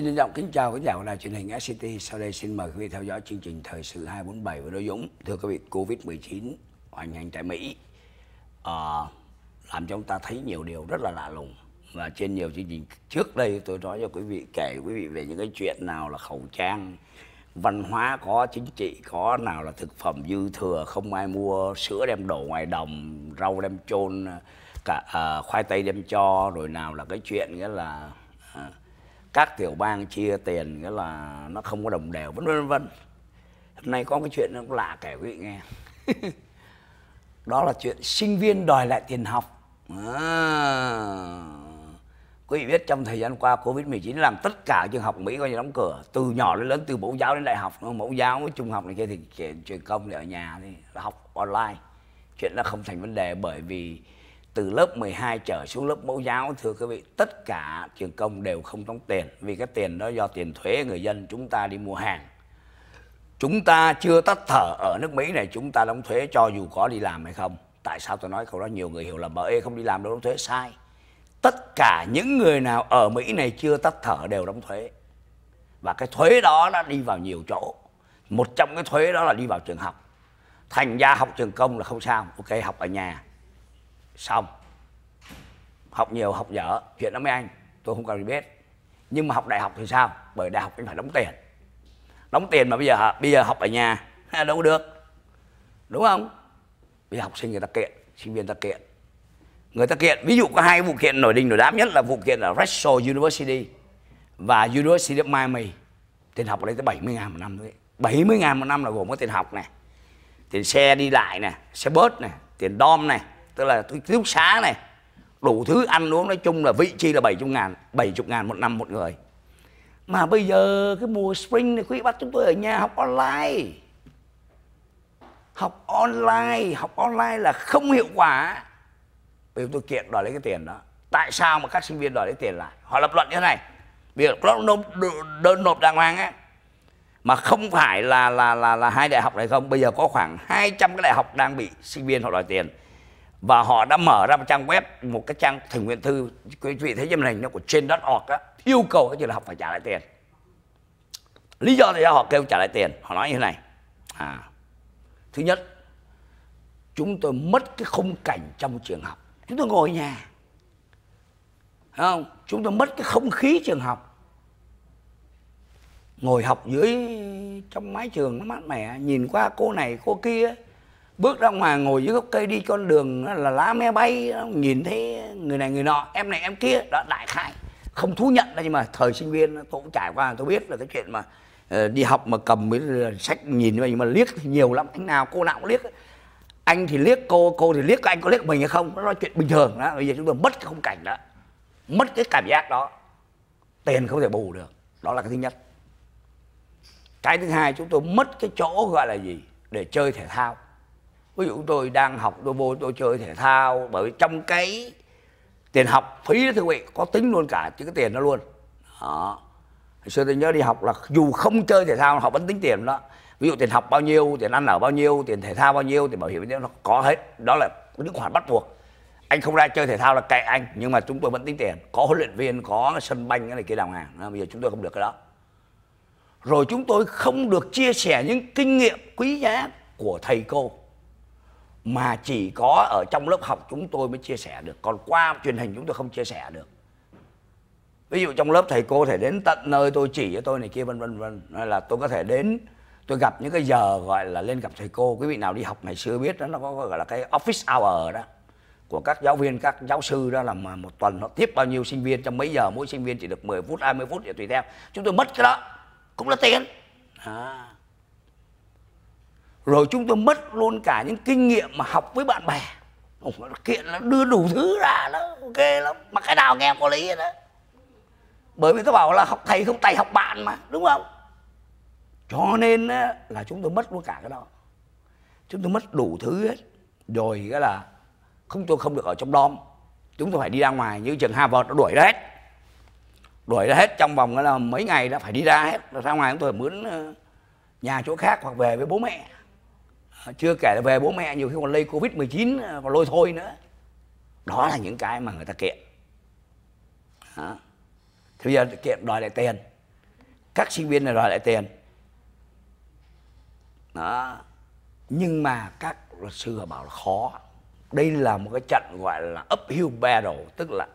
Xin trân trọng kính chào quý giả của đài truyền hình SCT. Sau đây xin mời quý vị theo dõi chương trình Thời sự 247 với Đỗ Dũng. Thưa quý vị, Covid-19 hoành hành tại Mỹ à, làm cho chúng ta thấy nhiều điều rất là lạ lùng. Và trên nhiều chương trình trước đây tôi nói cho quý vị kể quý vị về những cái chuyện nào là khẩu trang, văn hóa có, chính trị có, nào là thực phẩm dư thừa, không ai mua, sữa đem đổ ngoài đồng, rau đem chôn, cả à, khoai tây đem cho, rồi nào là cái chuyện nghĩa là các tiểu bang chia tiền nghĩa là nó không có đồng đều vân vân vân hôm nay có cái chuyện nó lạ kể quý vị nghe đó là chuyện sinh viên đòi lại tiền học à. quý vị biết trong thời gian qua covid 19 làm tất cả trường học mỹ coi như đóng cửa từ nhỏ đến lớn từ mẫu giáo đến đại học mẫu giáo với trung học này kia thì chuyện truyền công thì ở nhà thì học online chuyện đó không thành vấn đề bởi vì từ lớp 12 trở xuống lớp mẫu giáo thưa quý vị tất cả trường công đều không đóng tiền vì cái tiền đó do tiền thuế người dân chúng ta đi mua hàng chúng ta chưa tắt thở ở nước Mỹ này chúng ta đóng thuế cho dù có đi làm hay không tại sao tôi nói câu đó nhiều người hiểu là bờ ê không đi làm đâu đóng thuế sai tất cả những người nào ở Mỹ này chưa tắt thở đều đóng thuế và cái thuế đó đã đi vào nhiều chỗ một trong cái thuế đó là đi vào trường học thành ra học trường công là không sao ok học ở nhà xong học nhiều học dở chuyện đó mấy anh tôi không cần biết nhưng mà học đại học thì sao bởi đại học anh phải đóng tiền đóng tiền mà bây giờ bây giờ học ở nhà đâu có được đúng không bây giờ học sinh người ta kiện sinh viên ta kiện người ta kiện ví dụ có hai vụ kiện nổi đình nổi đám nhất là vụ kiện ở Russell University và University of Miami tiền học ở đây tới 70 ngàn một năm thôi 70 ngàn một năm là gồm có tiền học này tiền xe đi lại này xe bớt này tiền dom này tức là tôi thiếu xá này đủ thứ ăn uống nói chung là vị chi là 70 ngàn 70 ngàn một năm một người mà bây giờ cái mùa spring này quý bác chúng tôi ở nhà học online học online học online là không hiệu quả vì tôi kiện đòi lấy cái tiền đó tại sao mà các sinh viên đòi lấy tiền lại họ lập luận như thế này việc nó nộp đơn nộp đàng hoàng á mà không phải là là là là hai đại học này không bây giờ có khoảng 200 cái đại học đang bị sinh viên họ đòi tiền và họ đã mở ra một trang web một cái trang thỉnh nguyện thư quý vị thấy trên hình nó của trên đất org á yêu cầu các trường đại học phải trả lại tiền lý do tại sao họ kêu trả lại tiền họ nói như thế này à thứ nhất chúng tôi mất cái khung cảnh trong trường học chúng tôi ngồi nhà không chúng tôi mất cái không khí trường học ngồi học dưới trong mái trường nó mát mẻ nhìn qua cô này cô kia bước ra ngoài ngồi dưới gốc cây đi con đường là lá me bay nhìn thấy người này người nọ em này em kia đó đại khai không thú nhận đâu nhưng mà thời sinh viên tôi cũng trải qua tôi biết là cái chuyện mà ờ, đi học mà cầm mấy sách nhìn như vậy mà liếc thì nhiều lắm anh nào cô nào cũng liếc anh thì liếc cô cô thì liếc anh có liếc mình hay không đó chuyện bình thường đó bây giờ chúng tôi mất cái khung cảnh đó mất cái cảm giác đó tiền không thể bù được đó là cái thứ nhất cái thứ hai chúng tôi mất cái chỗ gọi là gì để chơi thể thao ví dụ tôi đang học tôi vô tôi chơi thể thao bởi vì trong cái tiền học phí đó thưa quý vị có tính luôn cả chứ cái tiền đó luôn đó hồi xưa tôi nhớ đi học là dù không chơi thể thao học vẫn tính tiền đó ví dụ tiền học bao nhiêu tiền ăn ở bao nhiêu tiền thể thao bao nhiêu tiền bảo hiểm bao nhiêu nó có hết đó là những khoản bắt buộc anh không ra chơi thể thao là cậy anh nhưng mà chúng tôi vẫn tính tiền có huấn luyện viên có sân banh cái này kia đàng hoàng bây giờ chúng tôi không được cái đó rồi chúng tôi không được chia sẻ những kinh nghiệm quý giá của thầy cô mà chỉ có ở trong lớp học chúng tôi mới chia sẻ được còn qua truyền hình chúng tôi không chia sẻ được ví dụ trong lớp thầy cô thể đến tận nơi tôi chỉ cho tôi này kia vân vân vân nên là tôi có thể đến tôi gặp những cái giờ gọi là lên gặp thầy cô quý vị nào đi học ngày xưa biết đó nó có gọi là cái office hour đó của các giáo viên các giáo sư đó là mà một tuần họ tiếp bao nhiêu sinh viên trong mấy giờ mỗi sinh viên chỉ được 10 phút 20 phút để tùy theo chúng tôi mất cái đó cũng là tiền à rồi chúng tôi mất luôn cả những kinh nghiệm mà học với bạn bè Ủa, kiện là đưa đủ thứ ra nó ok lắm mà cái nào nghe có lý hết đó bởi vì tôi bảo là học thầy không thầy học bạn mà đúng không cho nên là chúng tôi mất luôn cả cái đó chúng tôi mất đủ thứ hết rồi cái là không tôi không được ở trong đom chúng tôi phải đi ra ngoài như trường Harvard nó đuổi ra hết đuổi ra hết trong vòng là mấy ngày đã phải đi ra hết ra ngoài chúng tôi mướn ờ, nhà chỗ khác hoặc về với bố mẹ chưa kể là về bố mẹ nhiều khi còn lây covid 19 à, còn lôi thôi nữa đó là những cái mà người ta kiện hả, thì bây giờ kiện đòi lại tiền các sinh viên này đòi lại tiền đó nhưng mà các luật sư bảo là khó đây là một cái trận gọi là uphill battle tức là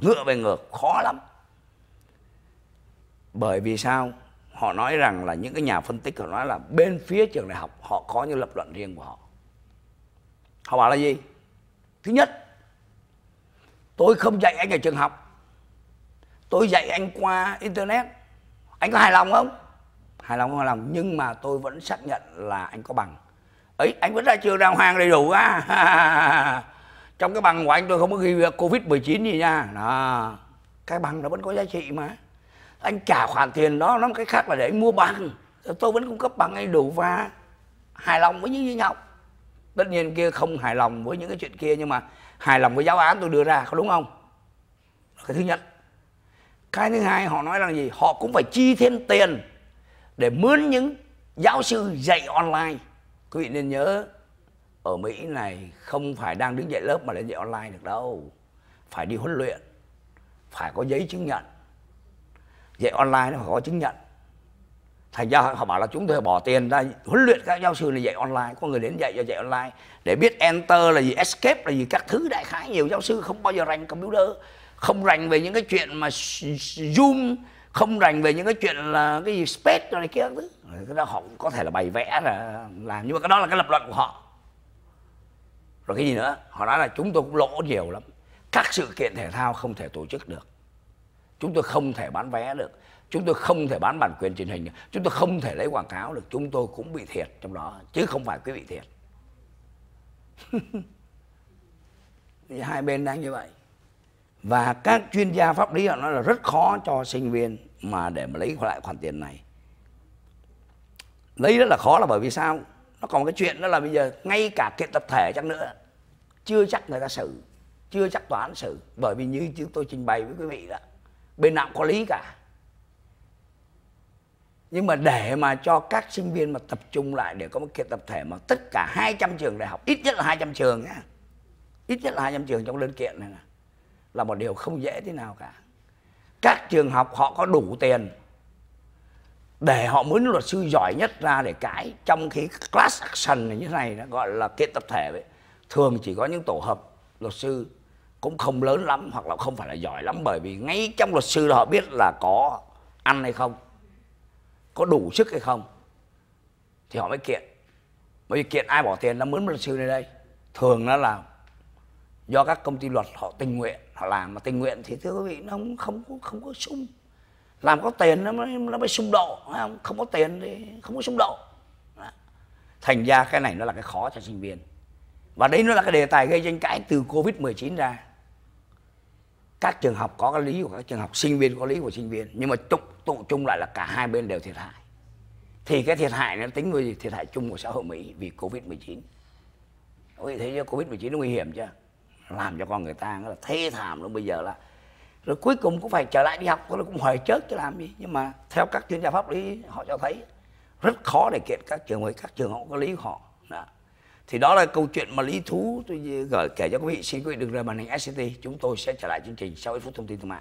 ngựa về ngược khó lắm bởi vì sao họ nói rằng là những cái nhà phân tích họ nói là bên phía trường đại học họ có những lập luận riêng của họ họ bảo là gì thứ nhất tôi không dạy anh ở trường học tôi dạy anh qua internet anh có hài lòng không hài lòng không hài lòng nhưng mà tôi vẫn xác nhận là anh có bằng ấy anh vẫn ra trường đàng hoàng đầy đủ á trong cái bằng của anh tôi không có ghi covid 19 gì nha đó cái bằng nó vẫn có giá trị mà anh trả khoản tiền đó nó cái khác là để anh mua bằng tôi vẫn cung cấp bằng anh đủ và hài lòng với những gì nhau tất nhiên kia không hài lòng với những cái chuyện kia nhưng mà hài lòng với giáo án tôi đưa ra có đúng không cái thứ nhất cái thứ hai họ nói rằng gì họ cũng phải chi thêm tiền để mướn những giáo sư dạy online quý vị nên nhớ ở mỹ này không phải đang đứng dạy lớp mà lên dạy online được đâu phải đi huấn luyện phải có giấy chứng nhận dạy online nó phải có chứng nhận thành ra họ bảo là chúng tôi bỏ tiền ra huấn luyện các giáo sư là dạy online có người đến dạy cho dạy online để biết enter là gì escape là gì các thứ đại khái nhiều giáo sư không bao giờ rành computer không rành về những cái chuyện mà zoom không rành về những cái chuyện là cái gì space rồi này kia thứ cái đó họ có thể là bày vẽ là làm nhưng mà cái đó là cái lập luận của họ rồi cái gì nữa họ nói là chúng tôi cũng lỗ nhiều lắm các sự kiện thể thao không thể tổ chức được chúng tôi không thể bán vé được chúng tôi không thể bán bản quyền truyền hình được chúng tôi không thể lấy quảng cáo được chúng tôi cũng bị thiệt trong đó chứ không phải quý vị thiệt thì hai bên đang như vậy và các chuyên gia pháp lý họ nói là rất khó cho sinh viên mà để mà lấy lại khoản tiền này lấy rất là khó là bởi vì sao nó còn cái chuyện đó là bây giờ ngay cả kiện tập thể chăng nữa chưa chắc người ta xử chưa chắc tòa án xử bởi vì như chúng tôi trình bày với quý vị đó bên nào cũng có lý cả nhưng mà để mà cho các sinh viên mà tập trung lại để có một kiện tập thể mà tất cả 200 trường đại học, ít nhất là 200 trường nhá. Ít nhất là 200 trường trong đơn kiện này là, là một điều không dễ thế nào cả. Các trường học họ có đủ tiền để họ muốn luật sư giỏi nhất ra để cãi trong khi class action này như thế này nó gọi là kiện tập thể vậy. Thường chỉ có những tổ hợp luật sư cũng không lớn lắm hoặc là không phải là giỏi lắm bởi vì ngay trong luật sư họ biết là có ăn hay không có đủ sức hay không thì họ mới kiện bởi vì kiện ai bỏ tiền nó mướn luật sư lên đây thường nó là do các công ty luật họ tình nguyện họ làm mà tình nguyện thì thưa quý vị nó không không không, không có sung làm có tiền nó mới nó mới sung độ không không có tiền thì không có sung độ thành ra cái này nó là cái khó cho sinh viên và đấy nó là cái đề tài gây tranh cãi từ covid 19 ra các trường học có cái lý của các trường học sinh viên có lý của sinh viên nhưng mà tụ, tụ chung lại là cả hai bên đều thiệt hại thì cái thiệt hại nó tính về thiệt hại chung của xã hội Mỹ vì Covid 19 Ôi Thế chưa Covid 19 nó nguy hiểm chưa làm cho con người ta nó là thê thảm luôn bây giờ là rồi cuối cùng cũng phải trở lại đi học rồi cũng hỏi chết chứ làm gì nhưng mà theo các chuyên gia pháp lý họ cho thấy rất khó để kiện các trường với các trường họ có lý của họ đó thì đó là câu chuyện mà lý thú tôi gửi kể cho quý vị xin quý vị đừng rời màn hình SCT chúng tôi sẽ trở lại chương trình sau ít phút thông tin thương mại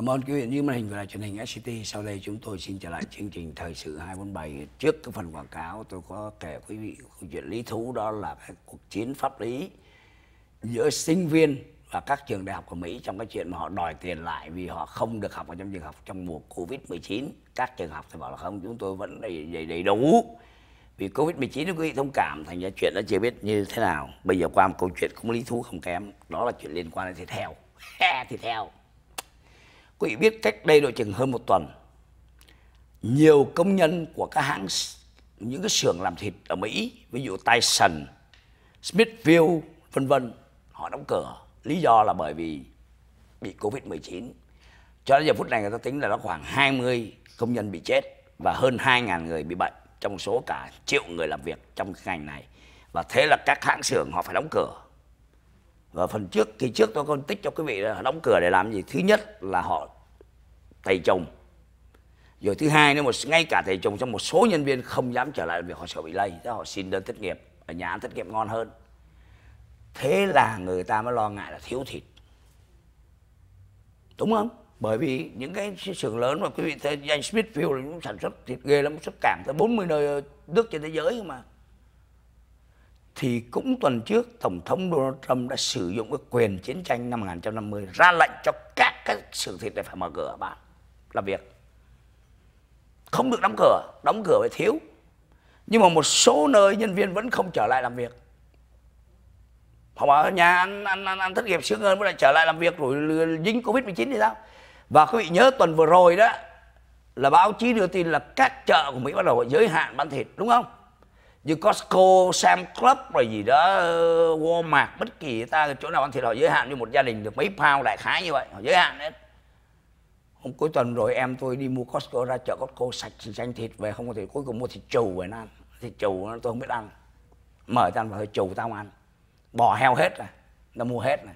Cảm ơn quý vị như màn hình và là truyền hình SCT. Sau đây chúng tôi xin trở lại chương trình Thời sự 247. Trước cái phần quảng cáo tôi có kể quý vị câu chuyện lý thú đó là cái cuộc chiến pháp lý giữa sinh viên và các trường đại học của Mỹ trong cái chuyện mà họ đòi tiền lại vì họ không được học ở trong trường học trong mùa Covid-19. Các trường học thì bảo là không, chúng tôi vẫn đầy, đầy, đầy đủ. Vì Covid-19 quý vị thông cảm thành ra chuyện nó chưa biết như thế nào. Bây giờ qua một câu chuyện cũng lý thú không kém. Đó là chuyện liên quan đến thịt heo. thịt heo Quý biết cách đây độ chừng hơn một tuần, nhiều công nhân của các hãng những cái xưởng làm thịt ở Mỹ, ví dụ Tyson, Smithfield, vân vân, họ đóng cửa. Lý do là bởi vì bị Covid-19. Cho đến giờ phút này người ta tính là nó khoảng 20 công nhân bị chết và hơn 2.000 người bị bệnh trong số cả triệu người làm việc trong cái ngành này. Và thế là các hãng xưởng họ phải đóng cửa và phần trước kỳ trước tôi con tích cho quý vị là đóng cửa để làm gì thứ nhất là họ thầy chồng rồi thứ hai nữa một ngay cả thầy chồng trong một số nhân viên không dám trở lại vì họ sợ bị lây thế họ xin đơn thất nghiệp ở nhà ăn thất nghiệp ngon hơn thế là người ta mới lo ngại là thiếu thịt đúng không bởi vì những cái xưởng lớn mà quý vị thấy danh Smithfield cũng sản xuất thịt ghê lắm xuất cảng tới 40 nơi ờ, nước trên thế giới mà thì cũng tuần trước Tổng thống Donald Trump đã sử dụng cái quyền chiến tranh năm 1950 ra lệnh cho các cái siêu thịt để phải mở cửa bạn làm việc. Không được đóng cửa, đóng cửa phải thiếu. Nhưng mà một số nơi nhân viên vẫn không trở lại làm việc. Họ bảo ở nhà ăn, ăn, ăn, ăn thất nghiệp sướng hơn mới lại trở lại làm việc rồi dính Covid-19 thì sao? Và quý vị nhớ tuần vừa rồi đó là báo chí đưa tin là các chợ của Mỹ bắt đầu giới hạn bán thịt đúng không? như Costco, Sam Club rồi gì đó ờ, Walmart bất kỳ ta chỗ nào ăn thịt họ giới hạn như một gia đình được mấy pound đại khái như vậy họ giới hạn hết hôm cuối tuần rồi em tôi đi mua Costco ra chợ Costco sạch xanh thịt về không có thịt cuối cùng mua thịt trù về ăn thịt trù tôi không biết ăn mở ra ăn và hơi trù tao ăn bò heo hết rồi nó mua hết này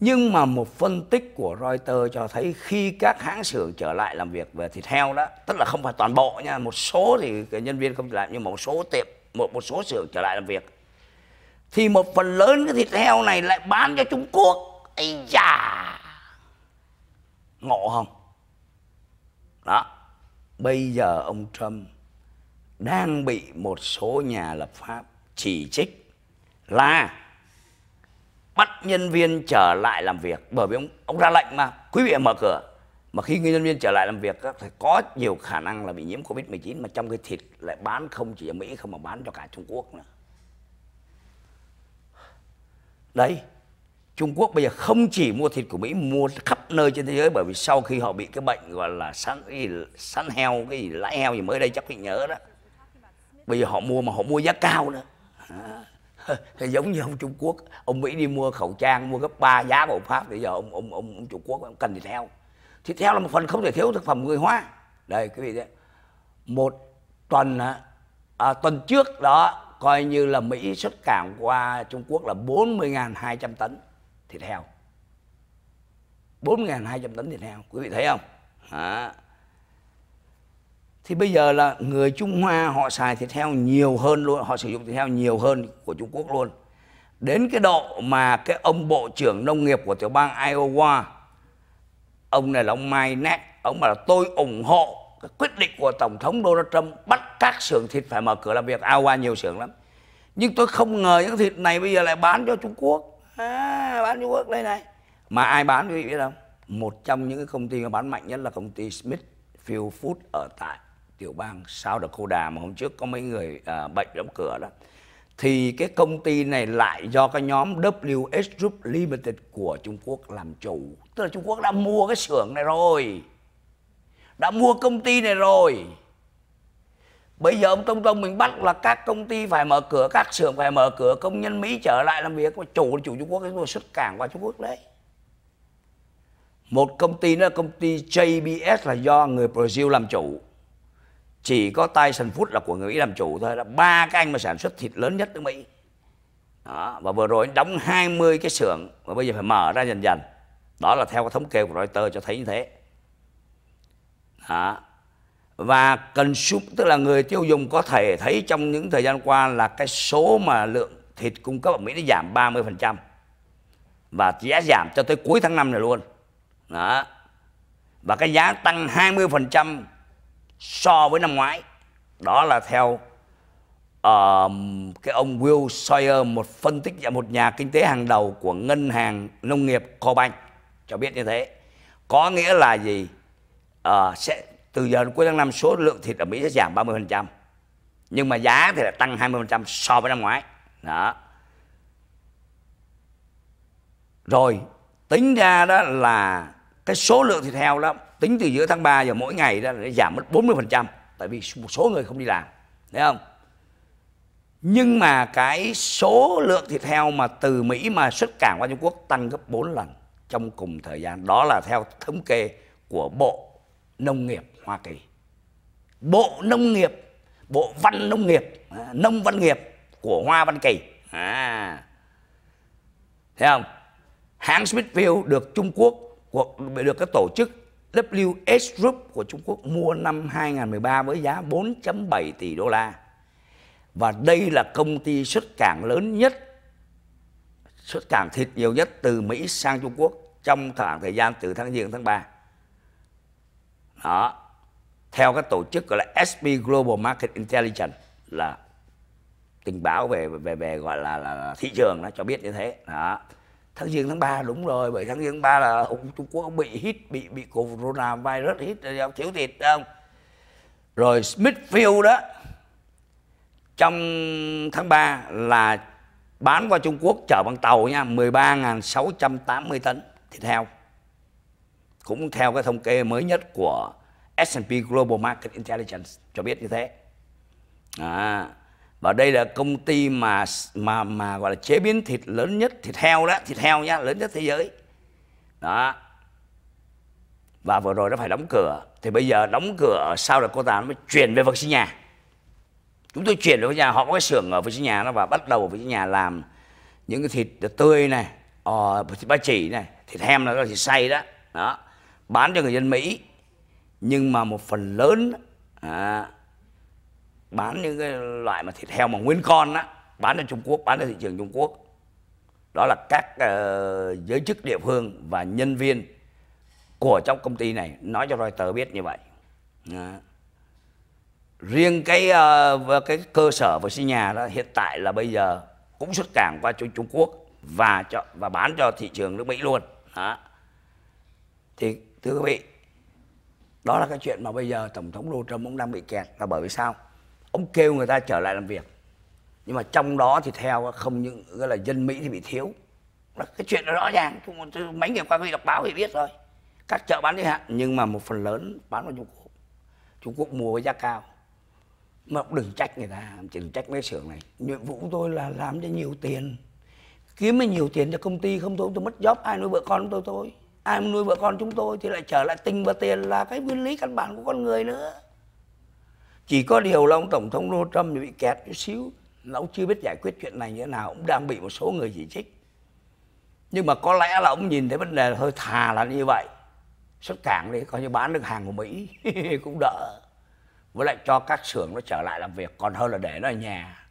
nhưng mà một phân tích của Reuters cho thấy khi các hãng xưởng trở lại làm việc về thịt heo đó, tức là không phải toàn bộ nha, một số thì nhân viên không làm nhưng mà một số tiệm, một một số xưởng trở lại làm việc thì một phần lớn cái thịt heo này lại bán cho Trung Quốc. Ây da. Ngộ không? Đó. Bây giờ ông Trump đang bị một số nhà lập pháp chỉ trích là bắt nhân viên trở lại làm việc bởi vì ông, ông ra lệnh mà quý vị mở cửa mà khi nhân viên trở lại làm việc thì có nhiều khả năng là bị nhiễm covid 19 mà trong cái thịt lại bán không chỉ ở mỹ không mà bán cho cả trung quốc nữa đấy trung quốc bây giờ không chỉ mua thịt của mỹ mua khắp nơi trên thế giới bởi vì sau khi họ bị cái bệnh gọi là sắn gì sắn heo cái gì lãi heo gì mới đây chắc bị nhớ đó bây giờ họ mua mà họ mua giá cao nữa à. giống như ông Trung Quốc ông Mỹ đi mua khẩu trang mua gấp 3 giá của ông Pháp bây giờ ông ông ông, ông Trung Quốc ông cần thì theo thì theo là một phần không thể thiếu thực phẩm người Hoa đây quý vị đấy một tuần à, tuần trước đó coi như là Mỹ xuất cảng qua Trung Quốc là 40.200 tấn thịt heo 40.200 tấn thịt heo quý vị thấy không à, thì bây giờ là người Trung Hoa họ xài thịt heo nhiều hơn luôn họ sử dụng thịt heo nhiều hơn của Trung Quốc luôn đến cái độ mà cái ông bộ trưởng nông nghiệp của tiểu bang Iowa ông này là ông Mike Ness ông bảo là tôi ủng hộ cái quyết định của tổng thống Donald Trump bắt các xưởng thịt phải mở cửa làm việc Iowa nhiều xưởng lắm nhưng tôi không ngờ những thịt này bây giờ lại bán cho Trung Quốc à, bán Trung Quốc đây này mà ai bán quý vị biết không một trong những cái công ty mà bán mạnh nhất là công ty Smithfield Food ở tại tiểu bang sao được South đà mà hôm trước có mấy người à, bệnh đóng cửa đó thì cái công ty này lại do cái nhóm WH Group Limited của Trung Quốc làm chủ tức là Trung Quốc đã mua cái xưởng này rồi đã mua công ty này rồi bây giờ ông Tông Tông mình bắt là các công ty phải mở cửa các xưởng phải mở cửa công nhân Mỹ trở lại làm việc mà chủ là chủ Trung Quốc chúng tôi xuất cảng qua Trung Quốc đấy một công ty nữa công ty JBS là do người Brazil làm chủ chỉ có Tyson Food là của người Mỹ làm chủ thôi là ba cái anh mà sản xuất thịt lớn nhất nước Mỹ đó, và vừa rồi đóng 20 cái xưởng và bây giờ phải mở ra dần dần đó là theo cái thống kê của Reuters cho thấy như thế đó. và cần súp tức là người tiêu dùng có thể thấy trong những thời gian qua là cái số mà lượng thịt cung cấp ở Mỹ nó giảm 30% và giá giảm cho tới cuối tháng 5 này luôn đó. và cái giá tăng 20% so với năm ngoái đó là theo uh, cái ông Will Sawyer một phân tích một nhà kinh tế hàng đầu của ngân hàng nông nghiệp Cobank cho biết như thế có nghĩa là gì uh, sẽ từ giờ đến cuối tháng năm số lượng thịt ở Mỹ sẽ giảm 30% nhưng mà giá thì lại tăng 20% so với năm ngoái đó rồi tính ra đó là cái số lượng thịt heo đó tính từ giữa tháng 3 giờ mỗi ngày đó nó giảm mất 40% tại vì một số người không đi làm thấy không nhưng mà cái số lượng thịt heo mà từ Mỹ mà xuất cảng qua Trung Quốc tăng gấp 4 lần trong cùng thời gian đó là theo thống kê của Bộ Nông nghiệp Hoa Kỳ Bộ Nông nghiệp Bộ Văn Nông nghiệp à, Nông Văn nghiệp của Hoa Văn Kỳ à. thấy không hãng Smithfield được Trung Quốc được các tổ chức WS Group của Trung Quốc mua năm 2013 với giá 4.7 tỷ đô la. Và đây là công ty xuất cảng lớn nhất, xuất cảng thịt nhiều nhất từ Mỹ sang Trung Quốc trong khoảng thời gian từ tháng Giêng tháng 3. Đó. Theo các tổ chức gọi là SP Global Market Intelligence là tình báo về về về gọi là, là, là thị trường nó cho biết như thế. Đó tháng giêng tháng 3 đúng rồi bởi tháng giêng tháng 3 là ông Trung Quốc ông bị hít bị bị corona virus hit thiếu thịt không rồi Smithfield đó trong tháng 3 là bán qua Trung Quốc chở bằng tàu nha 13.680 tấn thịt heo cũng theo cái thống kê mới nhất của S&P Global Market Intelligence cho biết như thế à, và đây là công ty mà mà mà gọi là chế biến thịt lớn nhất thịt heo đó thịt heo nhá lớn nhất thế giới đó và vừa rồi nó phải đóng cửa thì bây giờ đóng cửa sau là cô ta nó mới chuyển về nhà chúng tôi chuyển về nhà họ có cái xưởng ở nhà nó và bắt đầu ở nhà làm những cái thịt tươi này ờ, thịt ba chỉ này thịt hem là thịt xay đó đó bán cho người dân Mỹ nhưng mà một phần lớn à, bán những cái loại mà thịt heo mà nguyên con á bán ở Trung Quốc bán ở thị trường Trung Quốc đó là các uh, giới chức địa phương và nhân viên của trong công ty này nói cho Reuters biết như vậy đó. riêng cái uh, cái cơ sở và sinh nhà đó hiện tại là bây giờ cũng xuất cảng qua cho Trung Quốc và cho và bán cho thị trường nước Mỹ luôn đó. thì thưa quý vị đó là cái chuyện mà bây giờ tổng thống Donald Trump cũng đang bị kẹt là bởi vì sao ông kêu người ta trở lại làm việc nhưng mà trong đó thì theo không những gọi là dân mỹ thì bị thiếu cái chuyện đó rõ ràng mấy ngày qua khi đọc báo thì biết rồi các chợ bán giới hạn nhưng mà một phần lớn bán vào trung quốc trung quốc mua với giá cao mà cũng đừng trách người ta đừng trách mấy xưởng này nhiệm vụ của tôi là làm cho nhiều tiền kiếm được nhiều tiền cho công ty không tôi tôi mất job ai nuôi vợ con tôi tôi ai nuôi vợ con chúng tôi thì lại trở lại tình và tiền là cái nguyên lý căn bản của con người nữa chỉ có điều là ông tổng thống Donald Trump bị kẹt chút xíu là ông chưa biết giải quyết chuyện này như thế nào ông đang bị một số người chỉ trích nhưng mà có lẽ là ông nhìn thấy vấn đề hơi thà là như vậy xuất cảng đi coi như bán được hàng của Mỹ cũng đỡ với lại cho các xưởng nó trở lại làm việc còn hơn là để nó ở nhà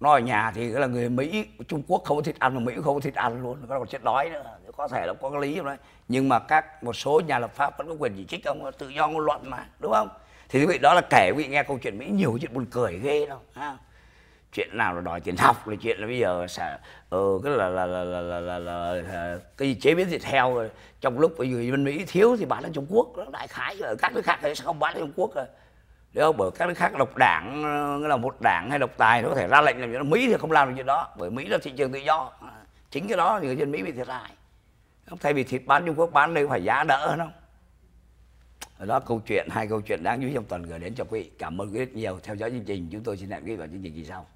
nó ở nhà thì là người Mỹ Trung Quốc không có thịt ăn mà Mỹ không có thịt ăn luôn nó còn chết đói nữa có thể là có lý đấy nhưng mà các một số nhà lập pháp vẫn có quyền chỉ trích ông tự do ngôn luận mà đúng không thì quý vị đó là kể quý vị nghe câu chuyện mỹ nhiều chuyện buồn cười ghê đâu ha chuyện nào là đòi tiền học là chuyện là bây giờ sẽ ừ, cái là là là là, là, là, là, là cái gì chế biến thịt heo trong lúc bây giờ bên mỹ thiếu thì bán ở trung quốc đó đại khái ở các nước khác thì sẽ không bán ở trung quốc rồi nếu bởi các nước khác độc đảng là một đảng hay độc tài nó có thể ra lệnh làm chuyện đó mỹ thì không làm được chuyện đó bởi mỹ là thị trường tự do chính cái đó thì người dân mỹ bị thiệt hại thay vì thịt bán trung quốc bán đây phải giá đỡ hơn không đó câu chuyện hai câu chuyện đáng chú ý trong tuần gửi đến cho quý vị cảm ơn quý vị rất nhiều theo dõi chương trình chúng tôi xin hẹn quý vị vào chương trình kỳ sau